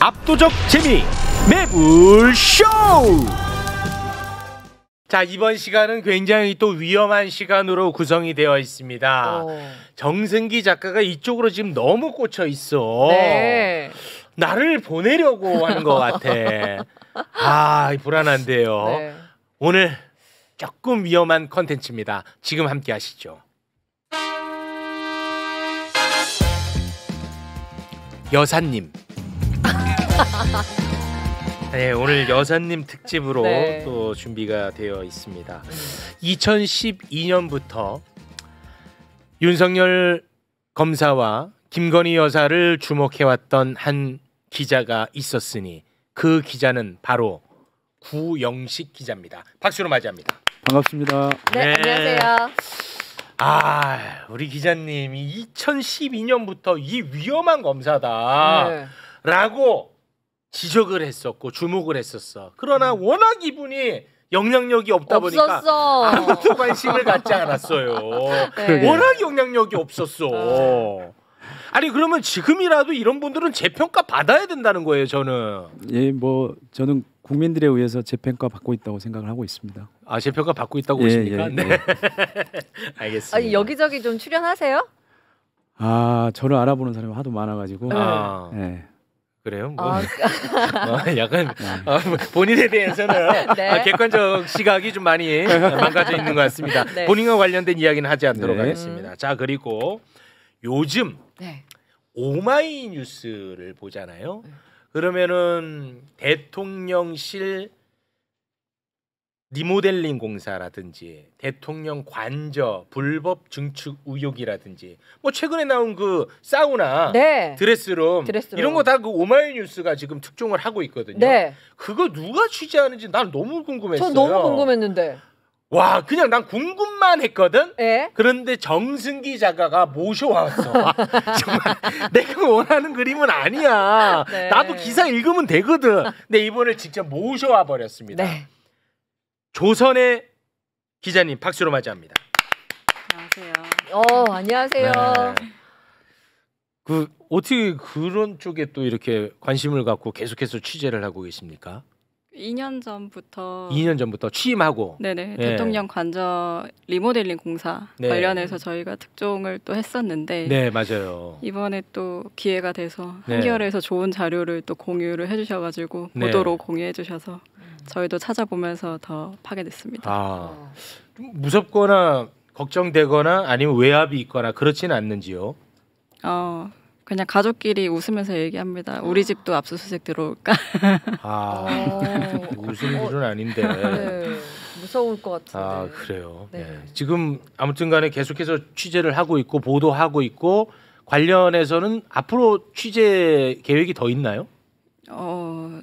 압도적 재미 매불쇼 자 이번 시간은 굉장히 또 위험한 시간으로 구성이 되어 있습니다 오. 어. 정승기 작가가 이쪽으로 지금 너무 꽂혀 있어 네. 나를 보내려고 하는 것 같아 아 불안한데요 네. 오늘 조금 위험한 컨텐츠입니다 지금 함께 하시죠 여사님 네, 오늘 여사님 특집으로 네. 또 준비가 되어 있습니다. 2012년부터 윤석열 검사와 김건희 여사를 주목해왔던 한 기자가 있었으니 그 기자는 바로 구영식 기자입니다. 박수로 맞이합니다. 반갑습니다. 네, 네. 안녕하세요. 아, 우리 기자님이 2012년부터 이 위험한 검사다라고 네. 지적을 했었고 주목을 했었어. 그러나 음. 워낙 이분이 영향력이 없다 없었어. 보니까 아무도 관심을 갖지 않았어요. 네. 워낙 영향력이 없었어. 아. 아니 그러면 지금이라도 이런 분들은 재평가 받아야 된다는 거예요, 저는. 예, 뭐 저는 국민들에 의해서 재평가 받고 있다고 생각을 하고 있습니다. 아, 재평가 받고 있다고 예, 보십니까? 예, 네. 예. 알겠습니다. 아니, 여기저기 좀 출연하세요? 아, 저를 알아보는 사람이 하도 많아 가지고. 아. 예. 그래요? 뭐 어. 어, 약간 어, 본인에 대해서는 네. 아, 객관적 시각이 좀 많이 망가져 있는 것 같습니다. 네. 본인과 관련된 이야기는 하지 않도록 네. 하겠습니다. 자 그리고 요즘 네. 오마이뉴스를 보잖아요. 네. 그러면은 대통령실 리모델링 공사라든지 대통령 관저 불법 증축 의혹이라든지 뭐 최근에 나온 그 사우나 네. 드레스룸, 드레스룸, 이런 거 다 그 오마이뉴스가 지금 특종을 하고 있거든요. 네. 그거 누가 취재하는지 난 너무 궁금했어요. 저 너무 궁금했는데. 와 그냥 난 궁금만 했거든. 에? 네. 그런데 정승기 작가가 모셔왔어. 정말 내가 원하는 그림은 아니야. 네. 나도 기사 읽으면 되거든. 근데 이번에 직접 모셔와 버렸습니다. 네. 조선의 기자님 박수로 맞이합니다. 안녕하세요. 어 안녕하세요. 네. 그 어떻게 그런 쪽에 또 이렇게 관심을 갖고 계속해서 취재를 하고 계십니까? 2년 전부터 2년 전부터 취임하고 네네 네. 대통령 관저 리모델링 공사 네. 관련해서 저희가 특종을 또 했었는데 네 맞아요 이번에 또 기회가 돼서 한겨레에서 네. 좋은 자료를 또 공유를 해주셔가지고 보도로 네. 공유해주셔서 저희도 찾아보면서 더 파괴됐습니다. 아, 아. 무섭거나 걱정되거나 아니면 외압이 있거나 그렇지 않는지요? 어, 그냥 가족끼리 웃으면서 얘기합니다. 우리 집도 압수수색 들어올까? 아, 어. 웃을 어. 일은 아닌데. 네, 무서울 것 같은데. 아, 그래요. 네. 네. 지금 아무튼간에 계속해서 취재를 하고 있고 보도하고 있고 관련해서는 앞으로 취재 계획이 더 있나요? 어,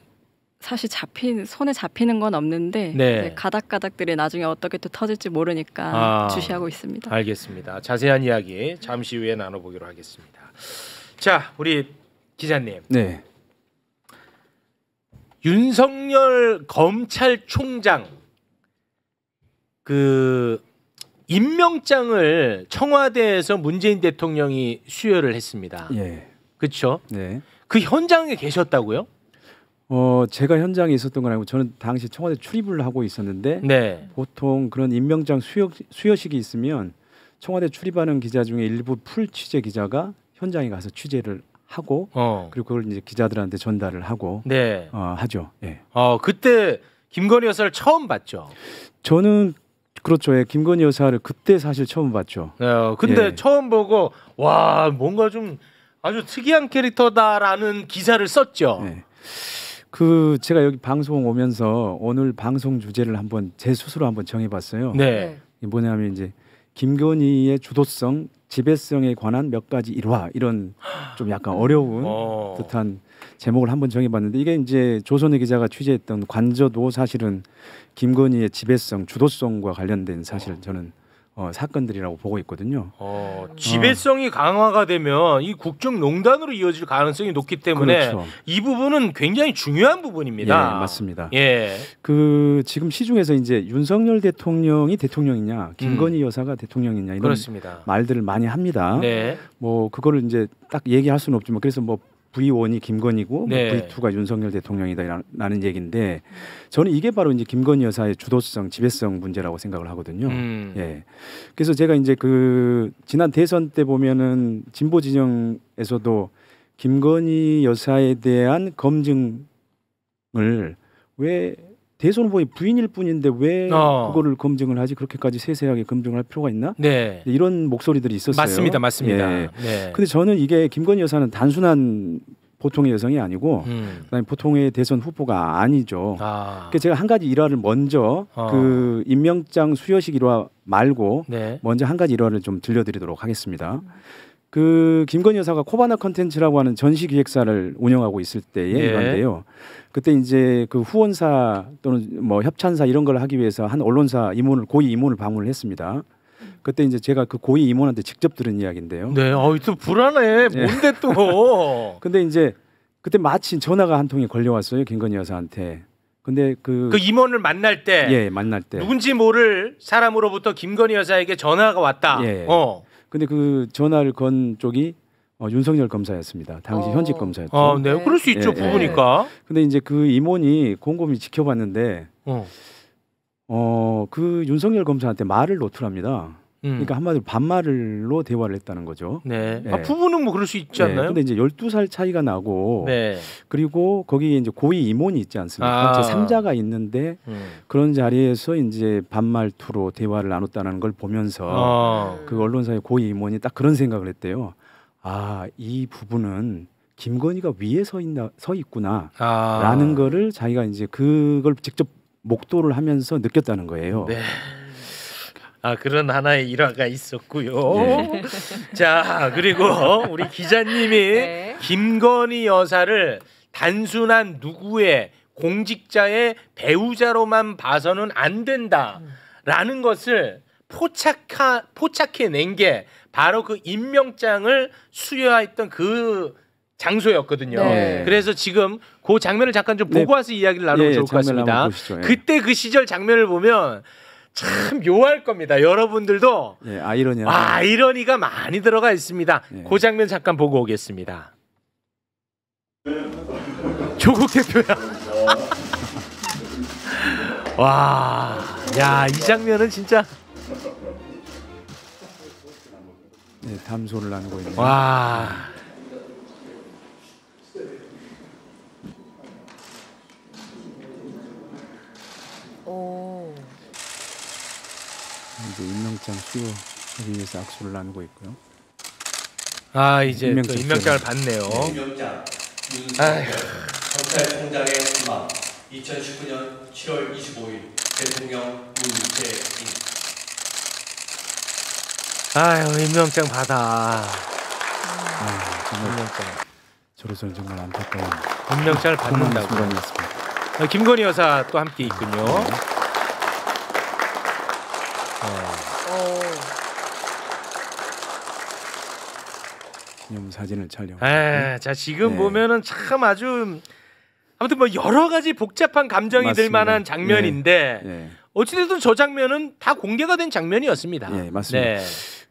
사실 잡힌 손에 잡히는 건 없는데 네. 가닥가닥들이 나중에 어떻게 또 터질지 모르니까 아, 주시하고 있습니다. 알겠습니다. 자세한 이야기 잠시 후에 나눠보기로 하겠습니다. 자, 우리 기자님. 네. 윤석열 검찰총장 그 임명장을 청와대에서 문재인 대통령이 수여를 했습니다. 예. 그렇죠? 네. 그 현장에 계셨다고요? 어 제가 현장에 있었던 건 아니고 저는 당시 청와대 출입을 하고 있었는데 네. 보통 그런 임명장 수여 수여식이 있으면 청와대 출입하는 기자 중에 일부 풀 취재 기자가 현장에 가서 취재를 하고 어. 그리고 그걸 이제 기자들한테 전달을 하고 네. 어, 하죠. 예. 어 그때 김건희 여사를 처음 봤죠. 저는 그렇죠. 예, 김건희 여사를 그때 사실 처음 봤죠. 어, 근데 예. 처음 보고 와 뭔가 좀 아주 특이한 캐릭터다라는 기사를 썼죠. 예. 그 제가 여기 방송 오면서 오늘 방송 주제를 한번 제 스스로 한번 정해봤어요. 네. 뭐냐면 이제 김건희의 주도성, 지배성에 관한 몇 가지 일화 이런 좀 약간 어려운 어. 듯한 제목을 한번 정해봤는데 이게 이제 조선의 기자가 취재했던 관저도 사실은 김건희의 지배성, 주도성과 관련된 사실 어. 저는 어, 사건들이라고 보고 있거든요. 어, 지배성이 어. 강화가 되면 이 국정농단으로 이어질 가능성이 높기 때문에 그렇죠. 이 부분은 굉장히 중요한 부분입니다. 예, 맞습니다. 예. 그 지금 시중에서 이제 윤석열 대통령이 대통령이냐, 음. 김건희 음. 여사가 대통령이냐 이런 그렇습니다. 말들을 많이 합니다. 네. 뭐 그거를 이제 딱 얘기할 수는 없지만 그래서 뭐 V1이 김건희고 뭐 네. V2가 윤석열 대통령이다라는 얘기인데 저는 이게 바로 이제 김건희 여사의 주도성, 지배성 문제라고 생각을 하거든요. 음. 예. 그래서 제가 이제 그 지난 대선 때 보면은 진보 진영에서도 김건희 여사에 대한 검증을 왜 대선 후보의 부인일 뿐인데 왜 어. 그거를 검증을 하지 그렇게까지 세세하게 검증을 할 필요가 있나? 네. 네. 이런 목소리들이 있었어요. 맞습니다, 맞습니다. 예. 네. 근데 저는 이게 김건희 여사는 단순한 보통의 여성이 아니고 음. 그다음에 보통의 대선 후보가 아니죠. 아. 그 제가 한 가지 일화를 먼저 어. 그 임명장 수여식 일화 말고 네. 먼저 한 가지 일화를 좀 들려드리도록 하겠습니다. 그 김건희 여사가 코바나 컨텐츠라고 하는 전시 기획사를 운영하고 있을 때의 예. 일인데요. 그때 이제 그 후원사 또는 뭐 협찬사 이런 걸 하기 위해서 한 언론사 임원을 고위 임원을 방문을 했습니다. 그때 이제 제가 그 고위 임원한테 직접 들은 이야기인데요. 네, 어이 아, 또 불안해. 예. 뭔데 또? 근데 이제 그때 마침 전화가 한 통이 걸려왔어요 김건희 여사한테. 근데 그, 그 임원을 만날 때, 예, 만날 때 누군지 모를 사람으로부터 김건희 여사에게 전화가 왔다. 예. 어. 근데 그 전화를 건 쪽이 어, 윤석열 검사였습니다. 당시 어. 현직 검사였죠. 아, 네. 네. 그럴 수 있죠. 예, 부부니까. 예. 예. 근데 이제 그 임원이 곰곰이 지켜봤는데 어. 어, 그 윤석열 검사한테 말을 노출합니다. 음. 그러니까 한마디로 반말로 대화를 했다는 거죠. 네. 네. 아, 부부는 뭐 그럴 수 있지 네. 않나요? 네. 근데 이제 12살 차이가 나고 네. 그리고 거기에 이제 고위 임원이 있지 않습니까? 아. 제 3자가 있는데 음. 그런 자리에서 이제 반말투로 대화를 나눴다는 걸 보면서 아. 그 언론사의 고위 임원이 딱 그런 생각을 했대요. 아, 이부분은 김건희가 위에 서 있나 서 있구나 아. 라는 거를 자기가 이제 그걸 직접 목도를 하면서 느꼈다는 거예요. 네. 아, 그런 하나의 일화가 있었고요. 네. 자 그리고 우리 기자님이 네. 김건희 여사를 단순한 누구의 공직자의 배우자로만 봐서는 안 된다라는 것을 포착하, 포착해낸 게 바로 그 임명장을 수여했던 그 장소였거든요. 네. 그래서 지금 그 장면을 잠깐 좀 네. 보고 와서 네. 이야기를 나누면 예, 좋을 것 같습니다. 예. 그때 그 시절 장면을 보면 참 묘할 겁니다. 여러분들도 예, 네, 아이러니 아, 이러니가 많이 들어가 있습니다. 예. 그 장면 잠깐 보고 오겠습니다. 조국 대표야. 와, 야, 이 장면은 진짜 네, 담소를 나누고 있네요. 와. 이제 임명장 씌워하기 위해서 악수를 나누고 있고요. 아 이제 임명장 임명장을 받네요. 임명장 네, 윤석열 검찰총장의 수망 2019년 7월 25일 대통령 문재인 아유 임명장 받아. 아 정말 임명장. 저로서는 정말 안타까운 임명장을 받는다고. 순습니다 아, 김건희 여사 또 함께 있군요. 네. 어. 음. 기념 사진을 촬영. 에, 아, 자 지금 네. 보면은 참 아주 아무튼 뭐 여러 가지 복잡한 감정이 습니다들 만한 장면인데 네. 네. 어찌됐든 저 장면은 다 공개가 된 장면이었습니다. 예, 네, 맞습니다.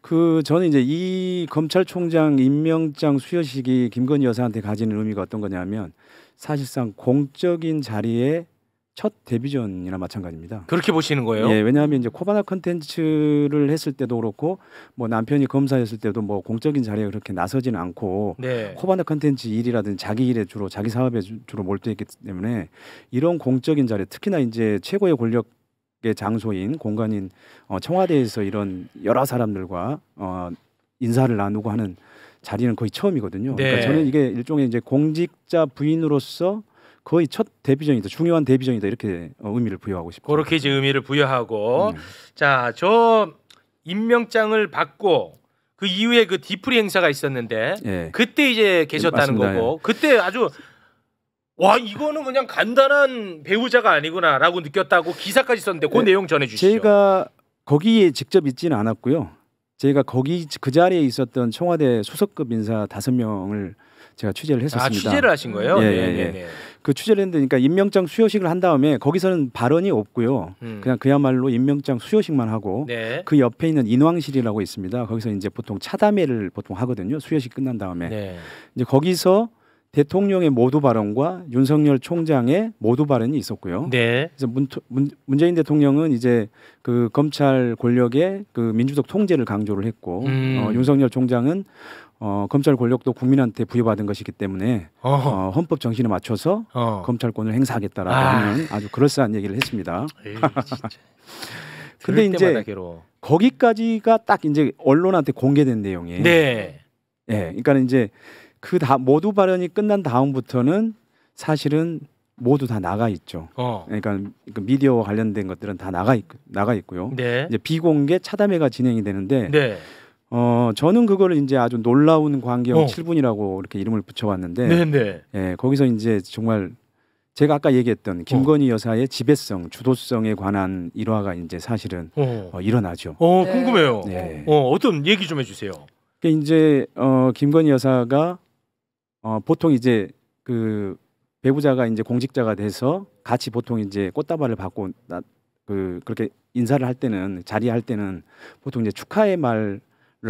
그 저는 이제 이 검찰총장 임명장 수여식이 김건희 여사한테 가지는 의미가 어떤 거냐면 사실상 공적인 자리에 첫 데뷔전이나 마찬가지입니다. 그렇게 보시는 거예요? 예, 왜냐하면 이제 코바나 컨텐츠를 했을 때도 그렇고 뭐 남편이 검사했을 때도 뭐 공적인 자리에 그렇게 나서진 않고 네. 코바나 컨텐츠 일이라든지 자기 일에 주로 자기 사업에 주로 몰두했기 때문에 이런 공적인 자리 특히나 이제 최고의 권력 장소인 공간인 어, 청와대에서 이런 여러 사람들과 어, 인사를 나누고 하는 자리는 거의 처음이거든요. 그러니까 네. 그러니까 저는 이게 일종의 이제 공직자 부인으로서 거의 첫 데뷔전이다 중요한 데뷔전이다 이렇게 어, 의미를 부여하고 싶죠. 그렇게 이제 의미를 부여하고 음. 자저 임명장을 받고 그 이후에 그 디프리 행사가 있었는데 예. 그때 이제 계셨다는 맞 거고 그때 아주 와 이거는 그냥 간단한 배우자가 아니구나라고 느꼈다고 기사까지 썼는데 그 예. 내용 전해주시죠. 제가 거기에 직접 있지는 않았고요. 제가 거기 그 자리에 있었던 청와대 수석급 인사 다섯 명을 제가 취재를 아, 했었습니다. 아, 취재를 하신 거예요? 예, 예, 네, 네, 예. 그 취재를 했는데 니까 그러니까 임명장 수여식을 한 다음에 거기서는 발언이 없고요. 음. 그냥 그야말로 임명장 수여식만 하고 네. 그 옆에 있는 인왕실이라고 있습니다. 거기서 이제 보통 차담회를 보통 하거든요. 수여식 끝난 다음에 네. 이제 거기서 대통령의 모두 발언과 윤석열 총장의 모두 발언이 있었고요. 네. 그래서 문, 문, 문재인 대통령은 이제 그 검찰 권력의 그 민주적 통제를 강조를 했고 음. 어, 윤석열 총장은 어, 검찰 권력도 국민한테 부여받은 것이기 때문에 어 헌법 정신에 맞춰서 어. 검찰권을 행사하겠다라고 아. 는 아주 그럴싸한 얘기를 했습니다. 에이, 근데 이제 괴로워. 거기까지가 딱 이제 언론한테 공개된 내용이에요. 네. 예. 그러니까 이제 그 다 모두 발언이 끝난 다음부터는 사실은 모두 다 나가 있죠. 어. 그러니까 그 미디어와 관련된 것들은 다 나가 있, 나가 있고요. 네. 이제 비공개 차담회가 진행이 되는데 네. 어 저는 그걸 이제 아주 놀라운 광경 어. 7분이라고 이렇게 이름을 붙여왔는데 네네. 네. 예, 거기서 이제 정말 제가 아까 얘기했던 어. 김건희 어. 여사의 지배성, 주도성에 관한 일화가 이제 사실은 어, 어 일어나죠. 어 네. 궁금해요. 네. 어 어떤 얘기 좀 해주세요. 그 이제 어 김건희 여사가 어 보통 이제 그 배우자가 이제 공직자가 돼서 같이 보통 이제 꽃다발을 받고 나, 그 그렇게 인사를 할 때는 자리할 때는 보통 이제 축하의 말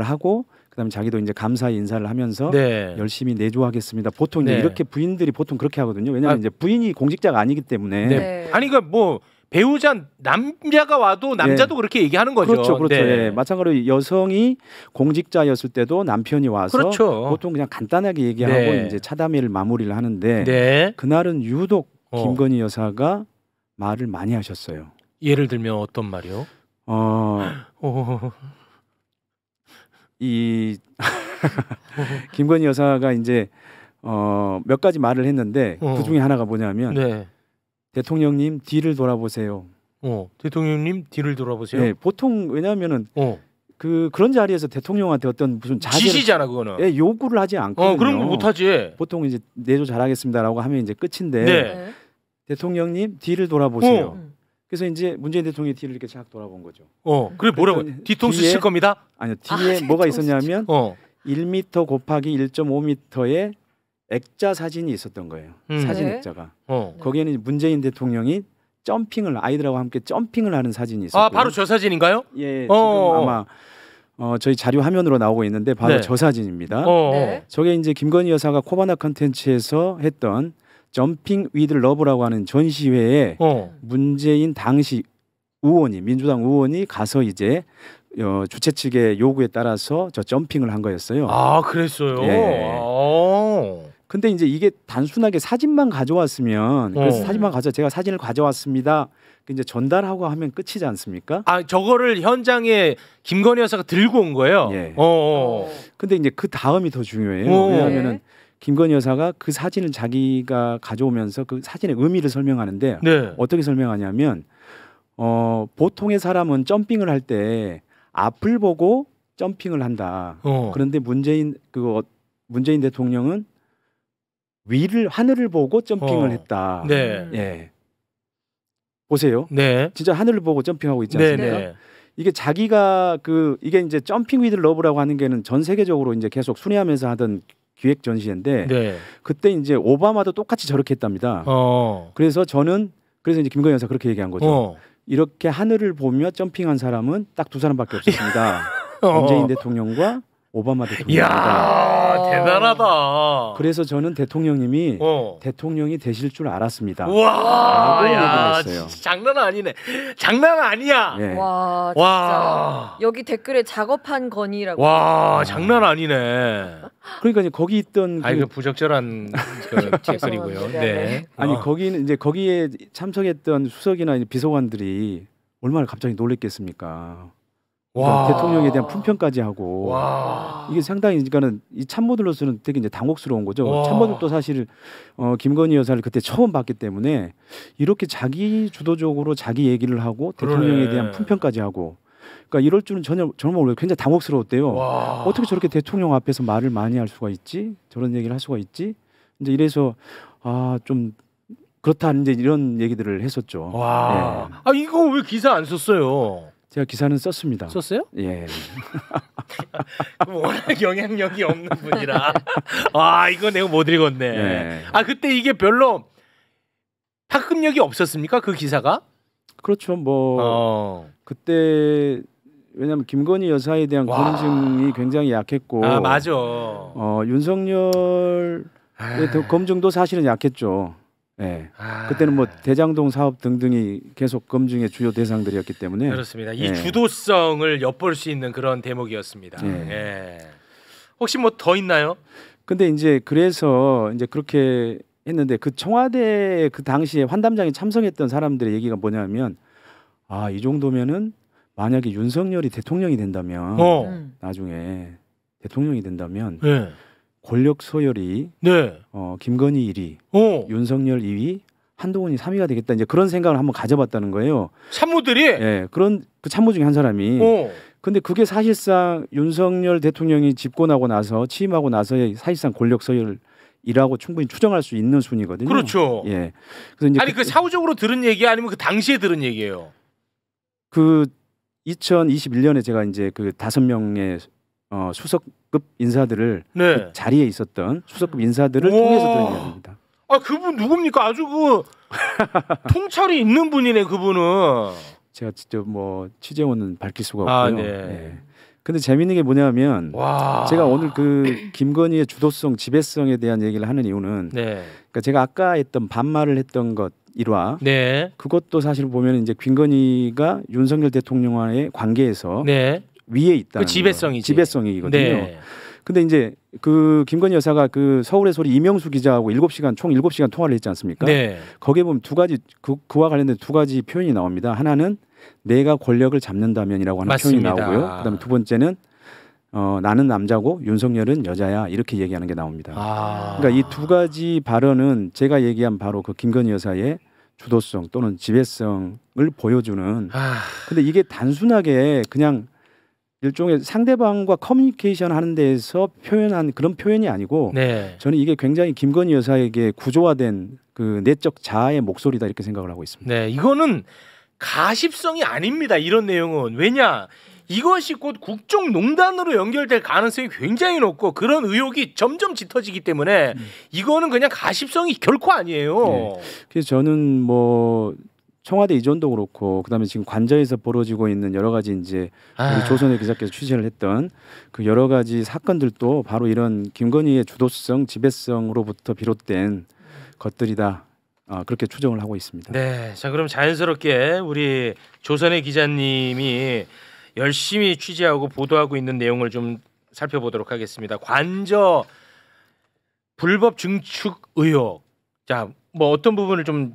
하고 그다음에 자기도 이제 감사 인사를 하면서 네. 열심히 내조하겠습니다. 보통 네. 이렇게 부인들이 보통 그렇게 하거든요. 왜냐하면 아, 이제 부인이 공직자가 아니기 때문에 네. 네. 아니 그러니까 뭐 배우자 남자가 와도 네. 남자도 그렇게 얘기하는 거죠. 그렇죠, 그렇죠. 네. 예. 마찬가지로 여성이 공직자였을 때도 남편이 와서 그렇죠. 보통 그냥 간단하게 얘기하고 이제 차담회를 마무리를 하는데 그날은 유독 어. 김건희 어. 여사가 말을 많이 하셨어요. 예를 들면 어떤 말이요? 어, 이 김건희 여사가 이제 어, 몇 가지 말을 했는데 어. 그 중에 하나가 뭐냐면 네. 대통령님 뒤를 돌아보세요. 어, 대통령님 뒤를 돌아보세요. 네, 보통 왜냐하면은 어. 그 그런 자리에서 대통령한테 어떤 무슨 자제 지시잖아 그거는. 예, 요구를 하지 않고 어, 그런 거 뭐 못하지. 보통 이제 내조 잘하겠습니다라고 하면 이제 끝인데 네. 네. 대통령님 뒤를 돌아보세요. 어. 그래서 이제 문재인 대통령의 뒤를 이렇게 쫙 돌아본 거죠. 어, 그래 뭐라고? 뒤통수 칠 겁니다. 아니요, 아, 뒤에 아, 뭐가 있었냐면 어. 1m 곱하기 1.5m의 액자 사진이 있었던 거예요. 음. 사진 네. 액자가. 어. 거기에는 문재인 대통령이 점핑을 아이들하고 함께 점핑을 하는 사진이 있어요. 아 바로 저 사진인가요? 예, 어 지금 아마 어, 저희 자료 화면으로 나오고 있는데 바로 네. 저 사진입니다. 어. 네. 저게 이제 김건희 여사가 코바나 컨텐츠에서 했던 점핑 위드 러브라고 하는 전시회에 어. 문재인 당시 의원이 민주당 의원이 가서 이제 어, 주최 측의 요구에 따라서 저 점핑을 한 거였어요. 아 그랬어요. 예. 아. 근데 이제 이게 단순하게 사진만 가져왔으면 어. 그래서 사진만 가져 제가 사진을 가져왔습니다. 그 이제 전달하고 하면 끝이지 않습니까? 아 저거를 현장에 김건희 여사가 들고 온 거예요. 예. 어. 어. 근데 이제 그 다음이 더 중요해요. 오. 어. 왜냐하면은. 네. 김건희 여사가 그 사진을 자기가 가져오면서 그 사진의 의미를 설명하는데 네. 어떻게 설명하냐면 어, 보통의 사람은 점핑을 할 때 앞을 보고 점핑을 한다. 어. 그런데 문재인 그 어, 문재인 대통령은 위를 하늘을 보고 점핑을 어. 했다. 네. 예. 보세요. 네. 진짜 하늘을 보고 점핑하고 있지 네, 않습니까? 네. 이게 자기가 그 이게 이제 점핑 위드 러브라고 하는 게는 전 세계적으로 이제 계속 순회하면서 하던 기획 전시회인데 네. 그때 이제 오바마도 똑같이 저렇게 했답니다. 어. 그래서 저는 그래서 이제 김건희 여사 그렇게 얘기한 거죠. 어. 이렇게 하늘을 보며 점핑한 사람은 딱 두 사람밖에 없었습니다. 어. 문재인 대통령과 오바마 대통령입니다. 대단하다. 그래서 저는 대통령님이 어. 대통령이 되실 줄 알았습니다. 와, 야, 진짜 장난 아니네. 장난 아니야. 네. 와, 진짜 와. 여기 댓글에 작업한 건이라고. 와, 장난 아니네. 그러니까 이제 거기 있던 아, 그... 아니 부적절한 그 댓글이고요. 네. 네. 아니 어. 거기는 이제 거기에 참석했던 수석이나 비서관들이 얼마나 갑자기 놀랬겠습니까. 그러니까 대통령에 대한 품평까지 하고 와. 이게 상당히 그러니까는 이 참모들로서는 되게 이제 당혹스러운 거죠. 와. 참모들도 사실 어, 김건희 여사를 그때 처음 봤기 때문에 이렇게 자기 주도적으로 자기 얘기를 하고 대통령에 그러 대한 품평까지 하고 그러니까 이럴 줄은 전혀 정말 몰라요. 굉장히 당혹스러웠대요. 와. 어떻게 저렇게 대통령 앞에서 말을 많이 할 수가 있지? 저런 얘기를 할 수가 있지? 이제 이래서 아 좀 그렇다 이제 이런 얘기들을 했었죠. 와, 네. 아 이거 왜 기사 안 썼어요? 제가 기사는 썼습니다. 썼어요? 예. 워낙 영향력이 없는 분이라. 아 이거 내가 못 읽었네. 예. 아 그때 이게 별로 파급력이 없었습니까 그 기사가? 그렇죠. 뭐 어. 그때 왜냐하면 김건희 여사에 대한 검증이 굉장히 약했고. 아 맞아. 어 윤석열. 아. 검증도 사실은 약했죠. 예. 아... 그때는 뭐 대장동 사업 등등이 계속 검증의 주요 대상들이었기 때문에 그렇습니다. 이 예. 주도성을 엿볼 수 있는 그런 대목이었습니다. 예. 예. 혹시 뭐 더 있나요? 근데 이제 그래서 이제 그렇게 했는데 그 청와대 그 당시에 환담장에 참석했던 사람들의 얘기가 뭐냐면 아 이 정도면은 만약에 윤석열이 대통령이 된다면 어. 음. 나중에 대통령이 된다면 예. 권력 소열이 네. 어, 김건희 1위, 어. 윤석열 2위, 한동훈이 3위가 되겠다 이제 그런 생각을 한번 가져봤다는 거예요. 참모들이 예, 그런 그 참모 중에 한 사람이 어. 근데 그게 사실상 윤석열 대통령이 집권하고 나서 취임하고 나서의 사실상 권력 소열 이라고 충분히 추정할 수 있는 순이거든요. 그렇죠. 예. 그래서 이제 아니 그, 그 사후적으로 들은 얘기 아니면 그 당시에 들은 얘기예요. 그 2021년에 제가 이제 그 다섯 명의 어, 수석급 인사들을 네. 그 자리에 있었던 수석급 음. 인사들을 우와. 통해서 들은 이야기입니다. 아 그분 누굽니까? 아주 그 통찰이 있는 분이네 그분은. 제가 직접 뭐 취재원은 밝힐 수가 아, 없고요. 아, 네. 네. 근데 재밌는 게 뭐냐면 와. 제가 오늘 그 김건희의 주도성, 지배성에 대한 얘기를 하는 이유는 네. 그러니까 제가 아까 했던 반말을 했던 것 일화 네. 그것도 사실 보면 이제 김건희가 윤석열 대통령과의 관계에서 네. 위에 있다. 그 지배성이 지배성이거든요. 네. 근데 이제 그 김건희 여사가 그 서울의 소리 이명수 기자하고 일곱 시간총 일곱 시간 통화를 했지 않습니까? 네. 거기에 보면 두 가지 그, 그와 관련된 두 가지 표현이 나옵니다. 하나는 내가 권력을 잡는다면이라고 하는 맞습니다. 표현이 나오고요. 그다음에 두 번째는 어, 나는 남자고 윤석열은 여자야 이렇게 얘기하는 게 나옵니다. 아... 그러니까 이 두 가지 발언은 제가 얘기한 바로 그 김건희 여사의 주도성 또는 지배성을 보여주는. 아... 근데 이게 단순하게 그냥 일종의 상대방과 커뮤니케이션 하는 데에서 표현한 그런 표현이 아니고 네. 저는 이게 굉장히 김건희 여사에게 구조화된 그 내적 자아의 목소리다 이렇게 생각을 하고 있습니다. 네, 이거는 가십성이 아닙니다. 이런 내용은 왜냐 이것이 곧 국정농단으로 연결될 가능성이 굉장히 높고 그런 의혹이 점점 짙어지기 때문에 음. 이거는 그냥 가십성이 결코 아니에요. 네. 그래서 저는 뭐 청와대 이전도 그렇고 그다음에 지금 관저에서 벌어지고 있는 여러 가지 이제 우리 아. 조선의 기자께서 취재를 했던 그 여러 가지 사건들도 바로 이런 김건희의 주도성, 지배성으로부터 비롯된 것들이다. 아, 그렇게 추정을 하고 있습니다. 네, 자 그럼 자연스럽게 우리 조선의 기자님이 열심히 취재하고 보도하고 있는 내용을 좀 살펴보도록 하겠습니다. 관저 불법 증축 의혹. 자, 뭐 어떤 부분을 좀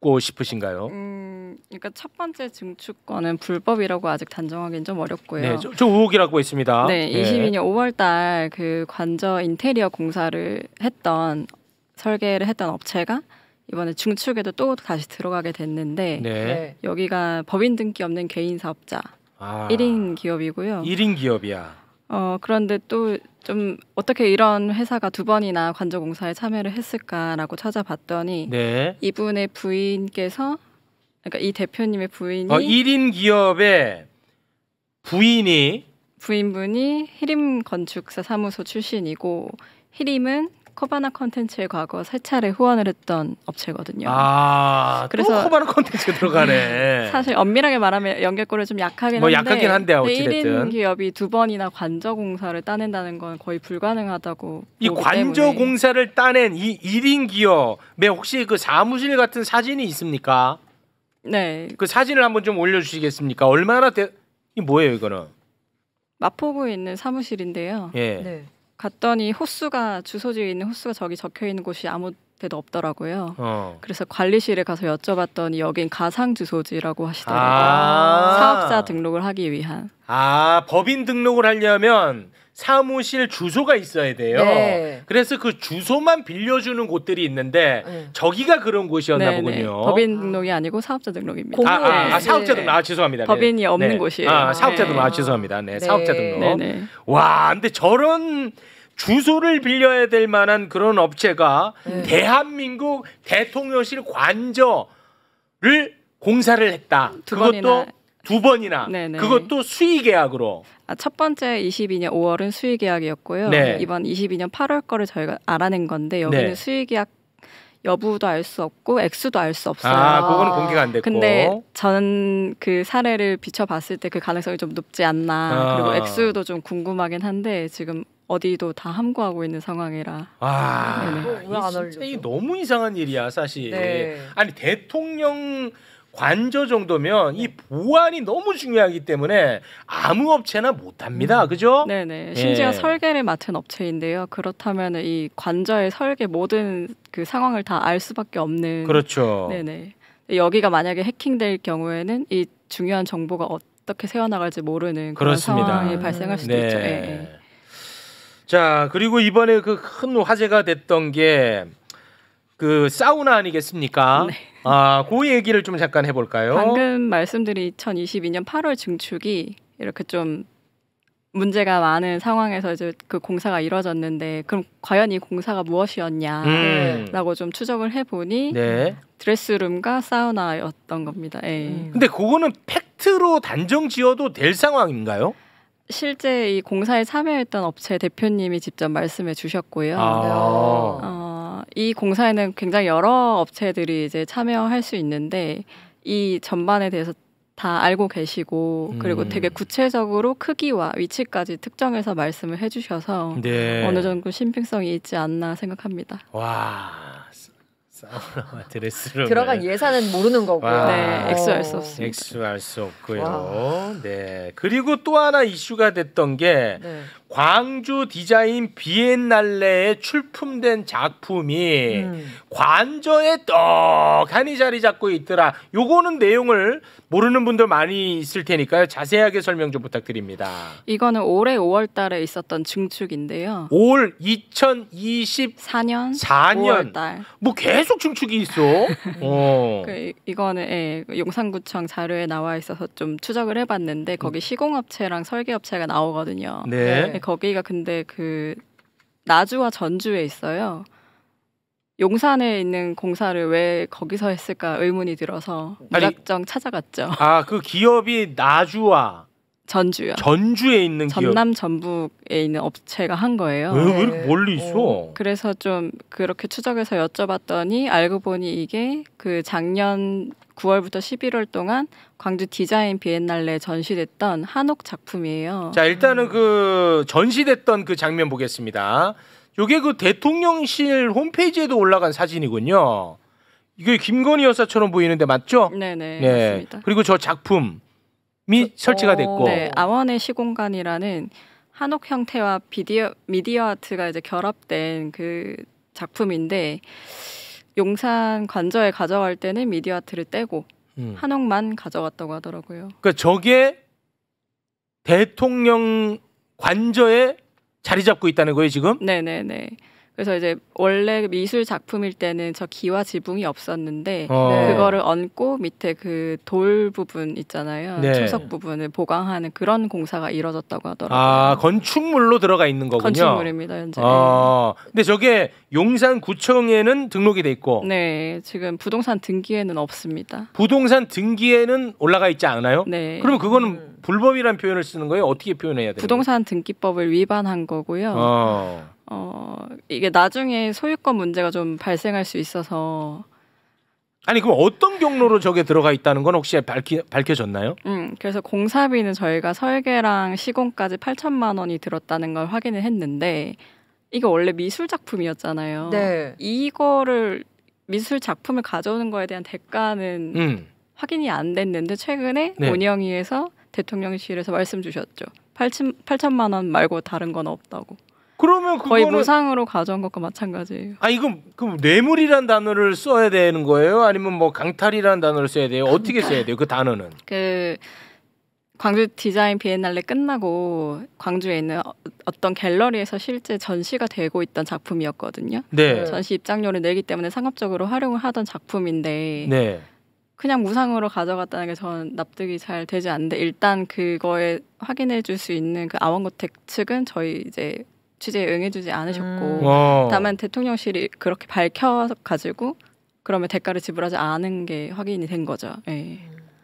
짚고 싶으신가요? 음, 그러니까 첫 번째 증축권은 불법이라고 아직 단정하기는 좀 어렵고요. 네, 저, 저 의혹이라고 있습니다. 네, 22년 5월달 그 관저 인테리어 공사를 했던 설계를 했던 업체가 이번에 증축에도또 다시 들어가게 됐는데 네. 네. 여기가 법인 등기 없는 개인 사업자 아, 1인 기업이고요. 1인 기업이야. 어, 그런데 또 좀 어떻게 이런 회사가 두 번이나 관저공사에 참여를 했을까라고 찾아봤더니 네. 이분의 부인께서 그러니까 이 대표님의 부인이 어, 1인 기업의 부인이 부인분이 히림 건축사 사무소 출신이고 히림은 코바나 컨텐츠에 과거 세 차례 후원을 했던 업체거든요. 아, 그래서 커바나 컨텐츠 들어가네. 사실 엄밀하게 말하면 연결고를 좀 약하긴 뭐 한데, 약하긴 한데 어찌든 기업이 두 번이나 관저공사를 따낸다는 건 거의 불가능하다고. 이 관저공사를 따낸 이 1인 기업에 혹시 그 사무실 같은 사진이 있습니까? 네. 그 사진을 한번 좀 올려주시겠습니까? 얼마나 대... 이 뭐예요 이거는? 마포구에 있는 사무실인데요. 예. 네. 갔더니 호수가 주소지에 있는 호수가 저기 적혀 있는 곳이 아무 데도 없더라고요. 어. 그래서 관리실에 가서 여쭤봤더니 여긴 가상 주소지라고 하시더라고요. 아~ 사업자 등록을 하기 위한. 아 법인 등록을 하려면 사무실 주소가 있어야 돼요. 네. 그래서 그 주소만 빌려주는 곳들이 있는데 네. 저기가 그런 곳이었나 네, 네. 보군요. 법인 등록이 아니고 사업자 등록입니다. 아, 아, 아 사업자 등록. 아 죄송합니다. 법인이 없는 곳이에요. 아, 사업자 등록. 아 죄송합니다. 네, 네. 아, 네. 아, 사업자 등록. 와, 근데 저런 주소를 빌려야 될 만한 그런 업체가 네. 대한민국 대통령실 관저를 공사를 했다. 두 그것도 번이나. 두 번이나 네네. 네. 그것도 수의 계약으로 아, 첫 번째 22년 5월은 수의 계약이었고요. 네. 이번 22년 8월 거를 저희가 알아낸 건데 네. 여기는 네. 수의 계약 여부도 알 수 없고 액수도 알수 아, 없어요. 아, 그건 공개가 안 됐고. 근데 저는 그 사례를 비춰봤을 때 그 가능성이 좀 높지 않나. 아. 그리고 액수도 좀 궁금하긴 한데 지금 어디도 다 함구하고 있는 상황이라. 아, 이, 네, 네. 뭐, 이 너무 이상한 일이야 사실. 네. 아니 대통령 관저 정도면 이 보안이 너무 중요하기 때문에 아무 업체나 못합니다. 음. 그죠? 네네. 네. 심지어 예. 설계를 맡은 업체인데요. 그렇다면 이 관저의 설계 모든 그 상황을 다 알 수밖에 없는. 그렇죠. 네네. 여기가 만약에 해킹될 경우에는 이 중요한 정보가 어떻게 새어나갈지 모르는 그런 그렇습니다. 상황이 발생할 수도 네. 있죠. 예, 예. 자 그리고 이번에 그 큰 화제가 됐던 게 그 사우나 아니겠습니까? 네. 아, 그 얘기를 좀 잠깐 해볼까요? 방금 말씀드린 2022년 8월 증축이 이렇게 좀 문제가 많은 상황에서 이제 그 공사가 이뤄졌는데 그럼 과연 이 공사가 무엇이었냐라고 음. 좀 추적을 해보니 네. 드레스룸과 사우나였던 겁니다. 예. 음. 근데 그거는 팩트로 단정 지어도 될 상황인가요? 실제 이 공사에 참여했던 업체 대표님이 직접 말씀해 주셨고요. 아. 네. 어, 이 공사에는 굉장히 여러 업체들이 이제 참여할 수 있는데 이 전반에 대해서 다 알고 계시고 그리고 음. 되게 구체적으로 크기와 위치까지 특정해서 말씀을 해주셔서 네. 어느 정도 신빙성이 있지 않나 생각합니다. 와. 사우나와 드레스룸 들어간 예산은 모르는 거고요. 네, 액수 알수 없습니다. 액수 알수 없고요. 와. 네, 그리고 또 하나 이슈가 됐던 게 네. 광주 디자인 비엔날레에 출품된 작품이 음. 관저에 떡하니 자리 잡고 있더라. 요거는 내용을 모르는 분들 많이 있을 테니까요. 자세하게 설명 좀 부탁드립니다. 이거는 올해 5월 달에 있었던 증축인데요. 올 2024년 4년 달. 뭐 계속 증축이 있어. 어. 그, 이거는 예, 그 용산구청 자료에 나와 있어서 좀 추적을 해봤는데 거기 음. 시공업체랑 설계업체가 나오거든요. 네. 네. 네. 거기가 근데 그 나주와 전주에 있어요. 용산에 있는 공사를 왜 거기서 했을까 의문이 들어서 무작정 찾아갔죠. 아그 기업이 나주와 전주요. 전주에 있는 전남 기업. 전북에 있는 업체가 한 거예요. 왜, 왜 이렇게 네. 멀리 어. 있어? 그래서 좀 그렇게 추적해서 여쭤봤더니 알고 보니 이게 그 작년 9월부터 11월 동안 광주 디자인 비엔날레 전시됐던 한옥 작품이에요. 자 일단은 그 전시됐던 그 장면 보겠습니다. 요게 그 대통령실 홈페이지에도 올라간 사진이군요. 이게 김건희 여사처럼 보이는데 맞죠? 네네. 네. 맞습니다. 그리고 저 작품 미 그, 설치가 어, 됐고 네, 아원의 시공간이라는 한옥 형태와 비디오, 미디어 아트가 이제 결합된 그 작품인데 용산 관저에 가져갈 때는 미디어 아트를 떼고 음. 한옥만 가져갔다고 하더라고요. 그러니까 저게 대통령 관저에 자리 잡고 있다는 거예요 지금? 네네네. 네, 네. 그래서 이제 원래 미술 작품일 때는 저 기와 지붕이 없었는데 어. 네. 그거를 얹고 밑에 그 돌 부분 있잖아요. 네. 초석 부분을 보강하는 그런 공사가 이뤄졌다고 하더라고요. 아, 건축물로 들어가 있는 거군요. 건축물입니다, 현재. 아, 네. 근데 저게 용산 구청에는 등록이 돼 있고 네, 지금 부동산 등기에는 없습니다. 부동산 등기에는 올라가 있지 않아요? 네. 그럼 그거는 음. 불법이란 표현을 쓰는 거예요? 어떻게 표현해야 돼요? 부동산 등기법을 위반한 거고요. 어. 어, 이게 나중에 소유권 문제가 좀 발생할 수 있어서 아니 그럼 어떤 경로로 저게 들어가 있다는 건 혹시 밝히, 밝혀졌나요? 음, 그래서 공사비는 저희가 설계랑 시공까지 8천만 원이 들었다는 걸 확인을 했는데 이거 원래 미술 작품이었잖아요. 네. 이거를 미술 작품을 가져오는 거에 대한 대가는 음. 확인이 안 됐는데 최근에 네. 원영이에서 대통령실에서 말씀 주셨죠. 8천, 8천만 원 말고 다른 건 없다고. 그러면 거의 거는 무상으로 가져온 것과 마찬가지예요. 아 이건 그럼 뇌물이란 단어를 써야 되는 거예요? 아니면 뭐 강탈이라는 단어를 써야 돼요? 어떻게 써야 돼요? 그 단어는? 그 광주 디자인 비엔날레 끝나고 광주에 있는 어, 어떤 갤러리에서 실제 전시가 되고 있던 작품이었거든요. 네. 전시 입장료를 내기 때문에 상업적으로 활용을 하던 작품인데 네. 그냥 무상으로 가져갔다는 게전 납득이 잘 되지 않는데 일단 그거에 확인해 줄 수 있는 그 아원고택 측은 저희 이제 취재에 응해주지 않으셨고 음. 다만 대통령실이 그렇게 밝혀 가지고 그러면 대가를 지불하지 않은 게 확인이 된 거죠. 예.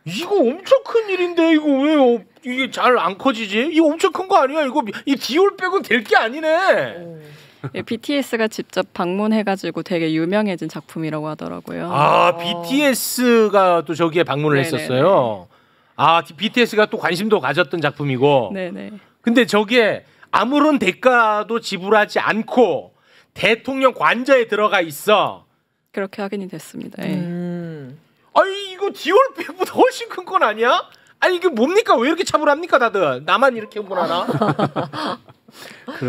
이거 엄청 큰 일인데 이거 왜 어, 이게 잘 안 커지지? 이거 엄청 큰 거 아니야? 이거 이 디올 빼고 될게 아니네. 오. 예, BTS가 직접 방문해가지고 되게 유명해진 작품이라고 하더라고요. 아, 아. BTS가 또 저기에 방문을 네네네. 했었어요. 아 BTS가 또 관심도 가졌던 작품이고. 네네. 근데 저기에 아무런 대가도 지불하지 않고 대통령 관저에 들어가 있어. 그렇게 확인이 됐습니다. 예. 음. 아니 이거 디올백보다 훨씬 큰 건 아니야? 아니 이게 뭡니까? 왜 이렇게 차분합니까 다들? 나만 이렇게 흥분하나?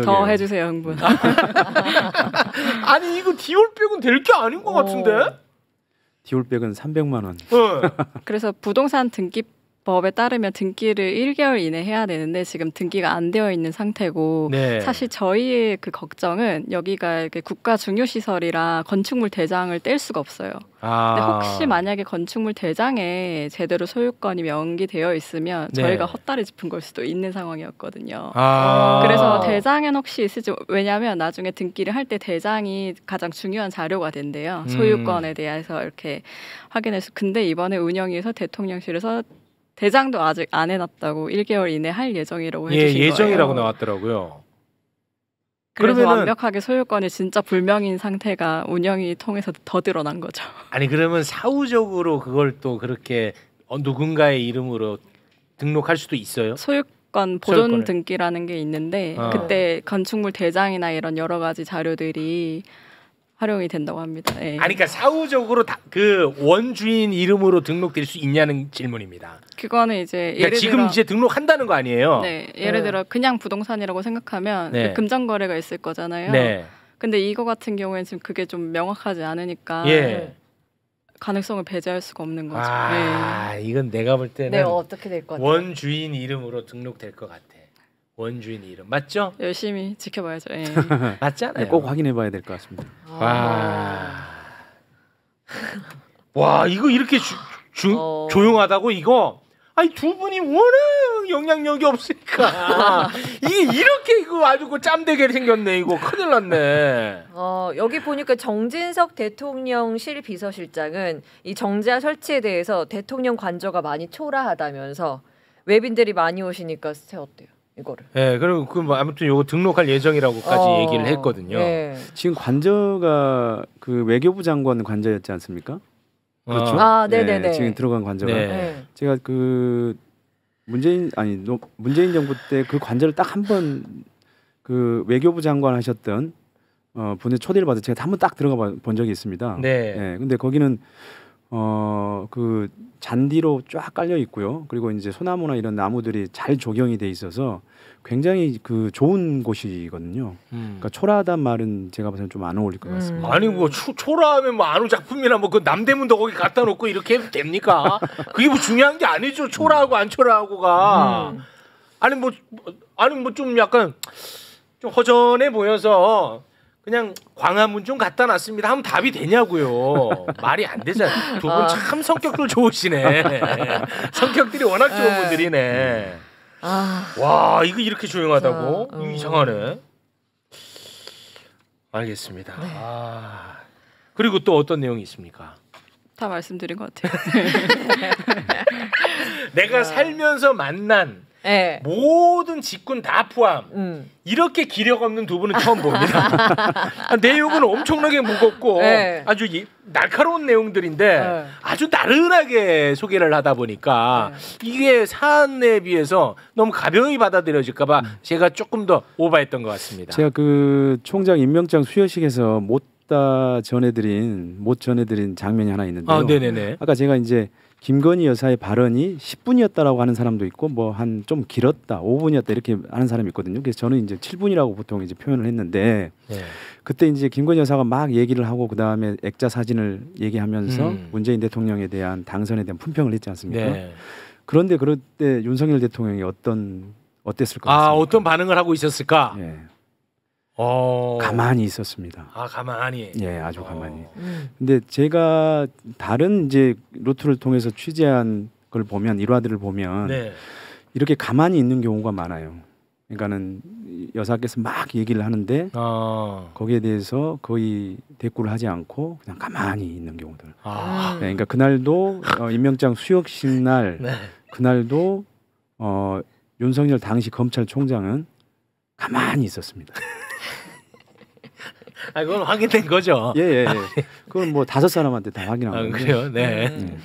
더 해주세요 흥분. 아니 이거 디올백은 될 게 아닌 것 같은데? 어. 디올백은 300만 원. 네. 그래서 부동산 등기 법에 따르면 등기를 1개월 이내 해야 되는데 지금 등기가 안 되어 있는 상태고 네. 사실 저희의 그 걱정은 여기가 국가 중요 시설이라 건축물 대장을 뗄 수가 없어요. 아. 혹시 만약에 건축물 대장에 제대로 소유권이 명기되어 있으면 네. 저희가 헛다리 짚은 걸 수도 있는 상황이었거든요. 아. 그래서 대장엔 혹시 있을지 왜냐하면 나중에 등기를 할 때 대장이 가장 중요한 자료가 된대요. 음. 소유권에 대해서 이렇게 확인해서 근데 이번에 운영위에서 대통령실에서 대장도 아직 안 해놨다고 1개월 이내 할 예정이라고 예, 해주신 예, 예정이라고 거예요. 나왔더라고요. 그래서 그러면은... 완벽하게 소유권이 진짜 불명인 상태가 운영이 통해서 더 드러난 거죠. 아니 그러면 사후적으로 그걸 또 그렇게 누군가의 이름으로 등록할 수도 있어요? 소유권 보존 소유권을. 등기라는 게 있는데 어. 그때 건축물 대장이나 이런 여러 가지 자료들이 활용이 된다고 합니다. 예. 아니 그러니까 사후적으로 다, 그 원주인 이름으로 등록될 수 있냐는 질문입니다. 그거는 이제 그러니까 예를 지금 들어, 이제 등록한다는 거 아니에요? 네. 예를 네. 들어 그냥 부동산이라고 생각하면 네. 그 금전 거래가 있을 거잖아요. 네. 근데 이거 같은 경우에는 지금 그게 좀 명확하지 않으니까 예. 가능성을 배제할 수가 없는 거죠. 아, 예. 이건 내가 볼 때는 네, 어, 어떻게 될것 같아요? 원주인 이름으로 등록될 것 같아. 원주인 이름 맞죠? 열심히 지켜봐야죠. 예. 맞잖아요. 네, 꼭 확인해봐야 될 것 같습니다. 아. 와. 와 이거 이렇게 주, 주, 어... 조용하다고 이거 아니 두 분이 워낙 영향력이 없으니까 이게 이렇게 이거 아주 그 짬대게 생겼네 이거 큰일 났네. 어 여기 보니까 정진석 대통령실 비서실장은 이 정자 설치에 대해서 대통령 관저가 많이 초라하다면서 외빈들이 많이 오시니까 세웠대요 이거를. 네, 그리고 그 뭐 아무튼 요거 등록할 예정이라고까지 어, 얘기를 했거든요. 네. 지금 관저가 그 외교부 장관 관저였지 않습니까? 그렇죠. 아, 네네네. 예, 지금 들어간 관저가 네. 네. 제가 그 문재인 아니 문재인 정부 때 그 관저를 딱 한 번 그 외교부 장관 하셨던 어 분의 초대를 받아 제가 한 번 딱 들어가 본 적이 있습니다. 네. 네. 근데 거기는 어그 잔디로 쫙 깔려 있고요. 그리고 이제 소나무나 이런 나무들이 잘 조경이 돼 있어서 굉장히 그 좋은 곳이거든요. 음. 그러니까 초라하단 말은 제가 봐서는 좀 안 어울릴 것 같습니다. 음. 아니 뭐 초, 초라하면 뭐아우 작품이나 뭐 그 남대문도 거기 갖다 놓고 이렇게 해도 됩니까? 그게 뭐 중요한 게 아니죠. 초라하고 안 초라하고가 음. 아니 뭐 아니 뭐 좀 약간 좀 허전해 보여서 그냥 광화문 좀 갖다 놨습니다 하면 답이 되냐고요. 말이 안 되잖아요. 두 분참 아. 성격들 좋으시네. 성격들이 워낙 좋은 네. 분들이네. 아... 와 이거 이렇게 조용하다고 자, 어... 이상하네. 알겠습니다. 네. 아... 그리고 또 어떤 내용이 있습니까? 다 말씀드린 것 같아요. 내가 아. 살면서 만난 네. 모든 직군 다 포함. 음. 이렇게 기력 없는 두 분은 처음 봅니다. 아, 내용은 엄청나게 무겁고 네. 아주 이, 날카로운 내용들인데 네. 아주 나른하게 소개를 하다 보니까 이게 사안에 비해서 너무 가벼이 받아들여질까봐 음. 제가 조금 더 오바했던 것 같습니다. 제가 그 총장 임명장 수여식에서 못다 전해드린 못 전해드린 장면이 하나 있는데요. 아, 아까 제가 이제 김건희 여사의 발언이 10분이었다라고 하는 사람도 있고 뭐 한 좀 길었다 5분이었다 이렇게 하는 사람이 있거든요. 그래서 저는 이제 7분이라고 보통 이제 표현을 했는데 네. 그때 이제 김건희 여사가 막 얘기를 하고 그 다음에 액자 사진을 얘기하면서 음. 문재인 대통령에 대한 당선에 대한 품평을 했지 않습니까? 네. 그런데 그럴 때 윤석열 대통령이 어떤 어땠을 까아 어떤 반응을 하고 있었을까? 네. 어... 가만히 있었습니다. 아 가만히. 예, 아주 가만히. 어... 음. 근데 제가 다른 이제 루트를 통해서 취재한 걸 보면 일화들을 보면 네. 이렇게 가만히 있는 경우가 많아요. 그러니까는 여사께서 막 얘기를 하는데 아. 거기에 대해서 거의 대꾸를 하지 않고 그냥 가만히 있는 경우들. 아. 음. 네, 그러니까 그날도 어, 임명장 수역신날 네. 그날도 어, 윤석열 당시 검찰총장은 가만히 있었습니다. 아, 그건 확인된 거죠. 예, 예. 예. 아, 네. 그건 뭐 다섯 사람한테 다 확인한 아, 거예요. 그래요. 네. 음.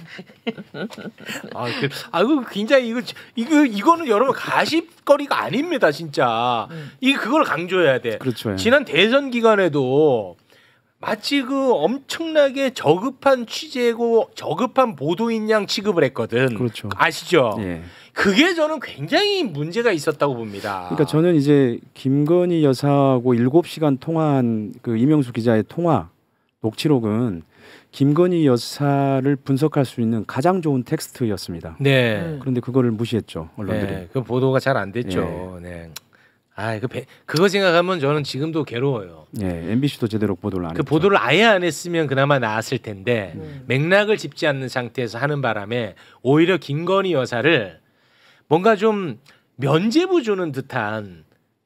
아, 그, 아, 그 굉장히 이거 이거 이거는 여러분 가십거리가 아닙니다, 진짜. 음. 이 그걸 강조해야 돼. 그렇죠. 예. 지난 대선 기간에도 마치 그 엄청나게 저급한 취재고 저급한 보도인 양 취급을 했거든. 그렇죠. 아시죠? 예. 그게 저는 굉장히 문제가 있었다고 봅니다. 그러니까 저는 이제 김건희 여사하고 7시간 통화한 그 이명수 기자의 통화 녹취록은 김건희 여사를 분석할 수 있는 가장 좋은 텍스트였습니다. 네. 음. 그런데 그거를 무시했죠 언론들이. 네, 그 보도가 잘 안 됐죠. 예. 네. 아, 그 배, 그거 생각하면 저는 지금도 괴로워요. 예, MBC도 제대로 보도를 안그 했죠. 보도를 아예 안 했으면 그나마 나았을 텐데 음. 맥락을 짚지 않는 상태에서 하는 바람에 오히려 김건희 여사를 뭔가 좀 면제부 주는 듯한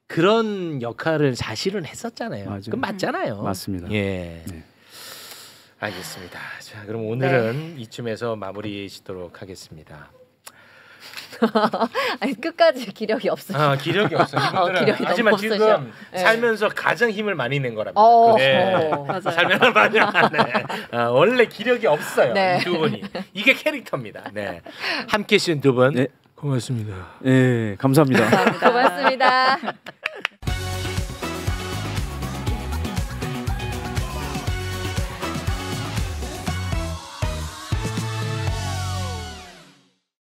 그런 역할을 사실은 했었잖아요. 맞아요. 그건 맞잖아요. 음, 맞습니다. 예. 네. 알겠습니다. 자, 그럼 오늘은 네. 이쯤에서 마무리 짓도록 하겠습니다. 아니 끝까지 기력이 없어요. 아, 기력이 없어요. 어, 기력이 하지만 지금 없으셔. 네. 살면서 네. 가장 힘을 많이 낸거라 어, 어, 네. 맞아요. 살면서 많이 네. 아, 원래 기력이 없어요. 네. 두 분이 이게 캐릭터입니다. 네. 함께 시즌 두 분. 네. 고맙습니다. 네, 감사합니다. 감사합니다. 고맙습니다.